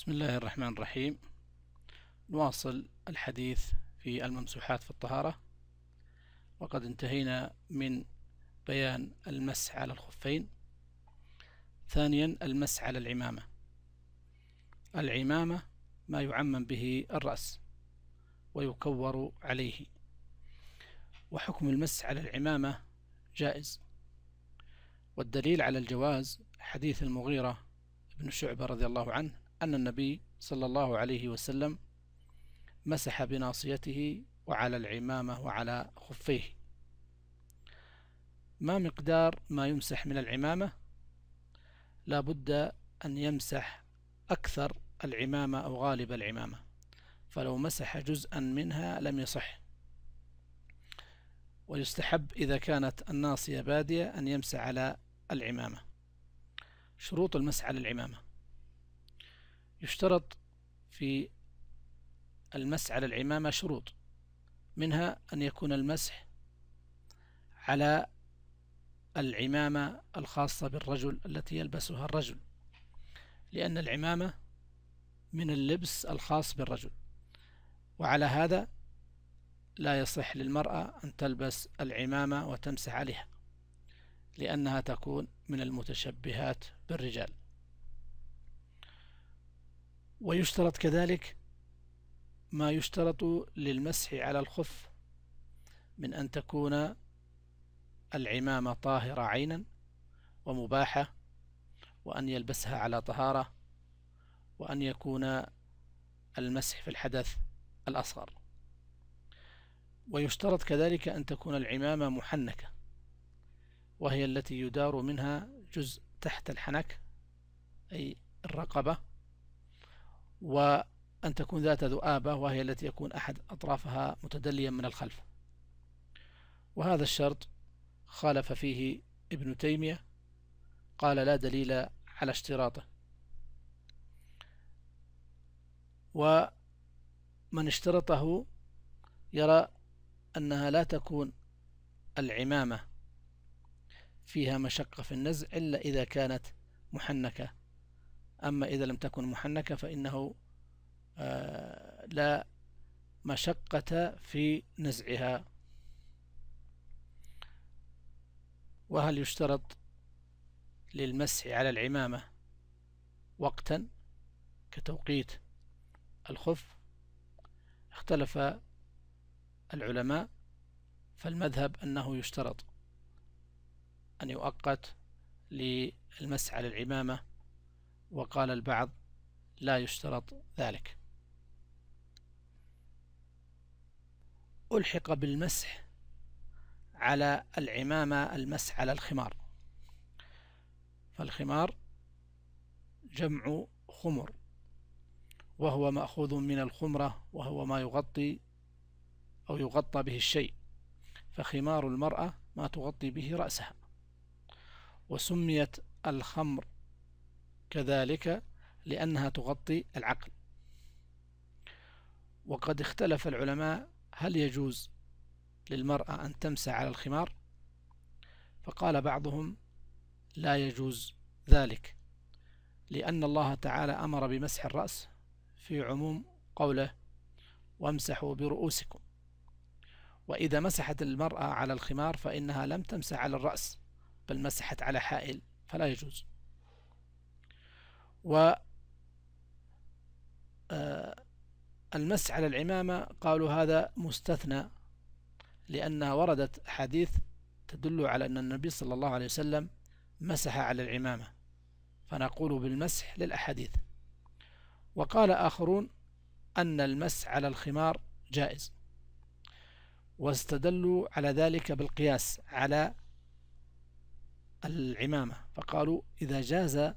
بسم الله الرحمن الرحيم نواصل الحديث في الممسوحات في الطهارة وقد انتهينا من بيان المس على الخفين ثانيا المس على العمامة العمامة ما يعمم به الرأس ويكور عليه وحكم المس على العمامة جائز والدليل على الجواز حديث المغيرة بن شعبة رضي الله عنه أن النبي صلى الله عليه وسلم مسح بناصيته وعلى العمامة وعلى خفيه ما مقدار ما يمسح من العمامة لا بد أن يمسح أكثر العمامة أو غالب العمامة فلو مسح جزءا منها لم يصح ويستحب إذا كانت الناصية بادية أن يمسح على العمامة شروط المسح على العمامة يشترط في المسح على العمامة شروط منها أن يكون المسح على العمامة الخاصة بالرجل التي يلبسها الرجل لأن العمامة من اللبس الخاص بالرجل وعلى هذا لا يصح للمرأة أن تلبس العمامة وتمسح عليها لأنها تكون من المتشبهات بالرجال ويشترط كذلك ما يشترط للمسح على الخف من أن تكون العمامة طاهرة عينا ومباحة وأن يلبسها على طهارة وأن يكون المسح في الحدث الأصغر ويشترط كذلك أن تكون العمامة محنكة وهي التي يدار منها جزء تحت الحنك أي الرقبة وأن تكون ذات ذؤابة وهي التي يكون أحد أطرافها متدليا من الخلف وهذا الشرط خالف فيه ابن تيمية قال لا دليل على اشتراطه ومن اشترطه يرى أنها لا تكون العمامة فيها مشقة في النزع إلا إذا كانت محنكة أما إذا لم تكن محنكة فإنه آه، لا مشقة في نزعها وهل يشترط للمسح على العمامة وقتا كتوقيت الخف اختلف العلماء فالمذهب أنه يشترط أن يؤقت للمسح على العمامة وقال البعض لا يشترط ذلك ألحق بالمسح على العمامة المسح على الخمار فالخمار جمع خمر وهو مأخوذ من الخمرة وهو ما يغطي أو يغطى به الشيء فخمار المرأة ما تغطي به رأسها وسميت الخمر كذلك لأنها تغطي العقل وقد اختلف العلماء هل يجوز للمرأة أن تمسى على الخمار فقال بعضهم لا يجوز ذلك لأن الله تعالى أمر بمسح الرأس في عموم قوله وامسحوا برؤوسكم وإذا مسحت المرأة على الخمار فإنها لم تمسح على الرأس بل مسحت على حائل فلا يجوز و آه، المس على العمامة قالوا هذا مستثنى لأنها وردت حديث تدل على أن النبي صلى الله عليه وسلم مسح على العمامة فنقول بالمسح للأحاديث وقال آخرون أن المس على الخمار جائز واستدلوا على ذلك بالقياس على العمامة فقالوا إذا جاز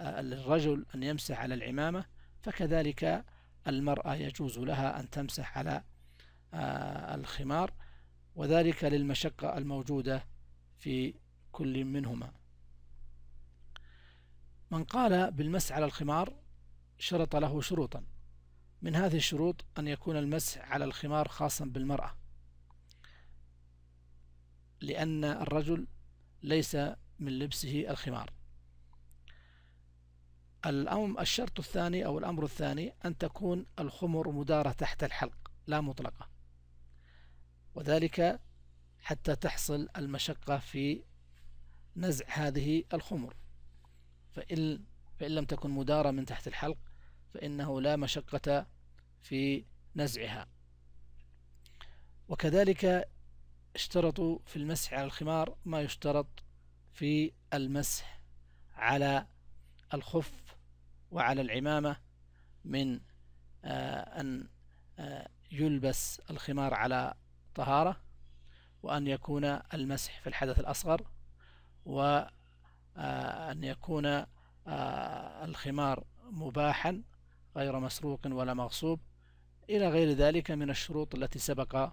الرجل أن يمسح على العمامة فكذلك المرأة يجوز لها أن تمسح على آه، الخمار وذلك للمشقة الموجودة في كل منهما من قال بالمسح على الخمار شرط له شروطا من هذه الشروط أن يكون المسح على الخمار خاصا بالمرأة لأن الرجل ليس من لبسه الخمار الشرط الثاني أو الأمر الثاني أن تكون الخمر مدارة تحت الحلق لا مطلقة وذلك حتى تحصل المشقة في نزع هذه الخمر فإن, فإن لم تكن مدارة من تحت الحلق فإنه لا مشقة في نزعها وكذلك اشترطوا في المسح على الخمار ما يشترط في المسح على الخف وعلى العمامة من آه، أن آه، يلبس الخمار على طهارة وأن يكون المسح في الحدث الأصغر وأن آه، يكون الخمار مباحا غير مسروق ولا مغصوب إلى غير ذلك من الشروط التي سبق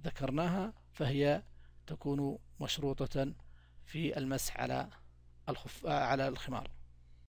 ذكرناها فهي تكون مشروطة في المسح على الخف... على الخمار